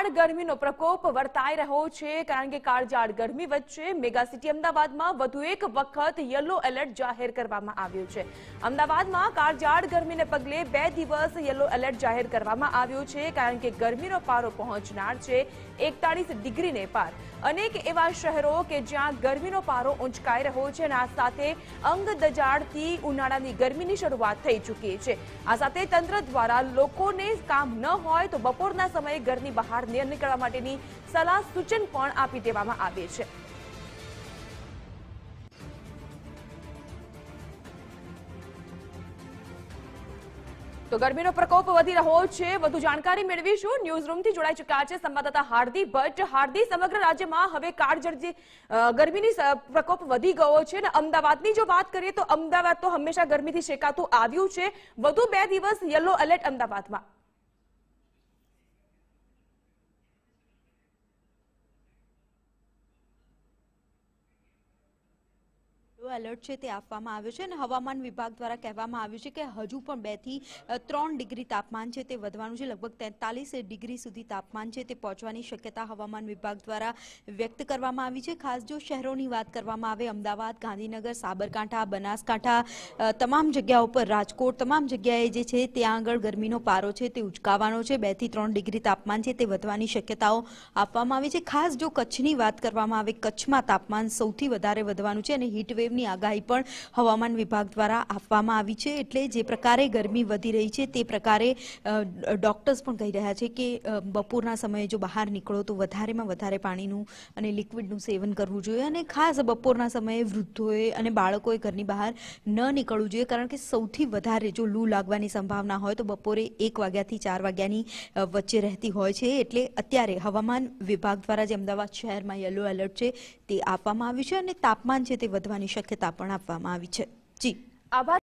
કાળજાળ ગરમીનો પ્રકોપ વર્તાઈ રહ્યો છે કારણ કે કાળજાળ ગરમી વચ્ચે મેગા સિટી અમદાવાદમાં વધુ એક વખત યલો એલર્ટ જાહેર કરવામાં આવ્યું છે અમદાવાદમાં કાળજાળ ગરમીને પગલે બે દિવસ યલો એલર્ટ જાહેર કરવામાં આવ્યો છે કારણ કે ગરમીનો પારો પહોંચનાર છે એકતાળીસ ડિગ્રીને પાર અનેક એવા શહેરો કે જ્યાં ગરમીનો પારો ઉંચકાઈ રહ્યો છે અને આ સાથે અંગ દજાડતી ઉનાળાની ગરમીની શરૂઆત થઈ ચૂકી છે આ સાથે તંત્ર દ્વારા લોકોને કામ ન હોય તો બપોરના સમયે ઘરની બહાર તેમને નીકળવા માટેની સલાહ સૂચન પણ આપી દેવામાં આવે છે તો ગરમીનો પ્રકોપ વધી રહ્યો છે વધુ જાણકારી મેળવીશું ન્યૂઝ રૂમથી જોડાઈ ચુક્યા છે સંવાદદાતા હાર્દી ભટ્ટ હાર્દી સમગ્ર રાજ્યમાં હવે કાળજળજી ગરમીની પ્રકોપ વધી ગયો છે અને અમદાવાદની જો વાત કરીએ તો અમદાવાદ તો હંમેશા ગરમીથી શેકાતું આવ્યું છે વધુ બે દિવસ યલો એલર્ટ અમદાવાદમાં એલર્ટ છે તે આપવામાં આવ્યો છે અને હવામાન વિભાગ દ્વારા કહેવામાં આવ્યું છે કે હજુ પણ બેથી ત્રણ ડિગ્રી તાપમાન છે તે વધવાનું છે લગભગ તેતાલીસ ડિગ્રી સુધી તાપમાન છે તે પહોંચવાની શક્યતા હવામાન વિભાગ દ્વારા વ્યક્ત કરવામાં આવી છે ખાસ જો શહેરોની વાત કરવામાં આવે અમદાવાદ ગાંધીનગર સાબરકાંઠા બનાસકાંઠા તમામ જગ્યા ઉપર રાજકોટ તમામ જગ્યાએ જે છે ત્યાં આગળ ગરમીનો પારો છે તે ઉચકાવાનો છે બેથી ત્રણ ડિગ્રી તાપમાન છે તે વધવાની શક્યતાઓ આપવામાં આવી છે ખાસ જો કચ્છની વાત કરવામાં આવે કચ્છમાં તાપમાન સૌથી વધારે વધવાનું છે અને હીટવેવની વરસાદની આગાહી પણ હવામાન વિભાગ દ્વારા આપવામાં આવી છે એટલે જે પ્રકારે ગરમી વધી રહી છે તે પ્રકારે ડોક્ટર્સ પણ કહી રહ્યા છે કે બપોરના સમયે જો બહાર નીકળો તો વધારેમાં વધારે પાણીનું અને લિક્વિડનું સેવન કરવું જોઈએ અને ખાસ બપોરના સમયે વૃદ્ધોએ અને બાળકોએ ઘરની બહાર ન નીકળવું જોઈએ કારણ કે સૌથી વધારે જો લૂ લાગવાની સંભાવના હોય તો બપોરે એક વાગ્યાથી ચાર વાગ્યાની વચ્ચે રહેતી હોય છે એટલે અત્યારે હવામાન વિભાગ દ્વારા જે અમદાવાદ શહેરમાં યલો એલર્ટ છે તે આપવામાં આવ્યું છે અને તાપમાન છે તે વધવાની શક્યતા શક્યતા પણ આપવામાં આવી છે જી આભાર